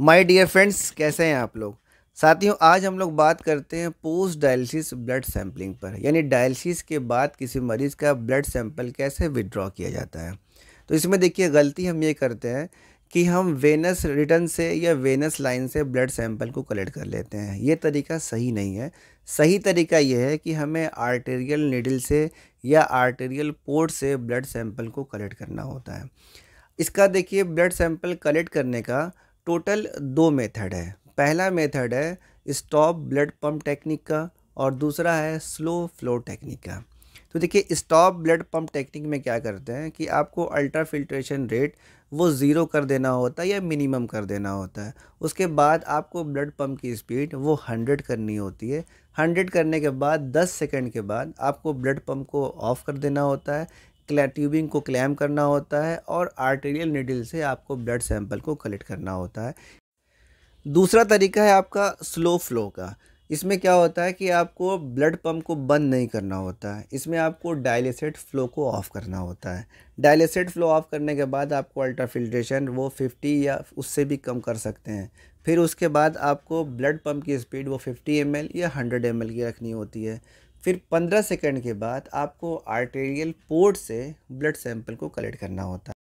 my dear friends कैसे हैं आप लोग साथियों आज हम लोग बात करते हैं पोस्ट डायलिसिस ब्लड सैंपलिंग पर यानी डायलिसिस के बाद किसी मरीज़ का ब्लड सैंपल कैसे विड्रॉ किया जाता है तो इसमें देखिए गलती हम ये करते हैं कि हम वेनस रिटर्न से या वेनस लाइन से ब्लड सैंपल को कलेक्ट कर लेते हैं ये तरीका सही नहीं है सही तरीका यह है कि हमें आर्टेरियल निडल से या आर्टेरियल पोर्ट से ब्लड सैंपल को कलेक्ट करना होता है इसका देखिए ब्लड सैंपल कलेक्ट करने का टोटल दो मेथड है पहला मेथड है स्टॉप ब्लड पम्प टेक्निक का और दूसरा है स्लो फ्लो टेक्निक का तो देखिए स्टॉप ब्लड पम्प टेक्निक में क्या करते हैं कि आपको अल्ट्रा फिल्ट्रेशन रेट वो ज़ीरो कर देना होता है या मिनिमम कर देना होता है उसके बाद आपको ब्लड पम्प की स्पीड वो हंड्रेड करनी होती है हंड्रेड करने के बाद दस सेकेंड के बाद आपको ब्लड पम्प को ऑफ़ कर देना होता है ट्यूबिंग को क्लैम करना होता है और आर्टेरियल निडिल से आपको ब्लड सैंपल को कलेक्ट करना होता है दूसरा तरीका है आपका स्लो फ्लो का इसमें क्या होता है कि आपको ब्लड पम्प को बंद नहीं करना होता है इसमें आपको डायलिसेट फ्लो को ऑफ़ करना होता है डायलिसेट फ्लो ऑफ़ करने के बाद आपको अल्ट्राफिल्ट्रेशन वो 50 या उससे भी कम कर सकते हैं फिर उसके बाद आपको ब्लड पम्प की स्पीड वो 50 एम या 100 एम की रखनी होती है फिर 15 सेकंड के बाद आपको आर्टेरियल पोर्ट से ब्लड सैंपल को कलेक्ट करना होता है